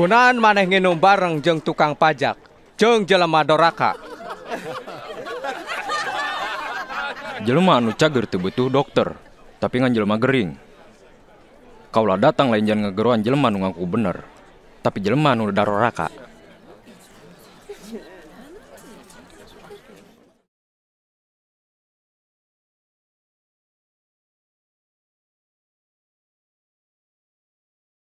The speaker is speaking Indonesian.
Kunaan maneh nginum bareng jeng tukang pajak, jeng jelema doraka. Jelema anu cager tuh butuh dokter, tapi ngan jelema gering. Kaulah datang lain jangan ngegeruan jelema nu ngaku bener, tapi jelema nu daroraka.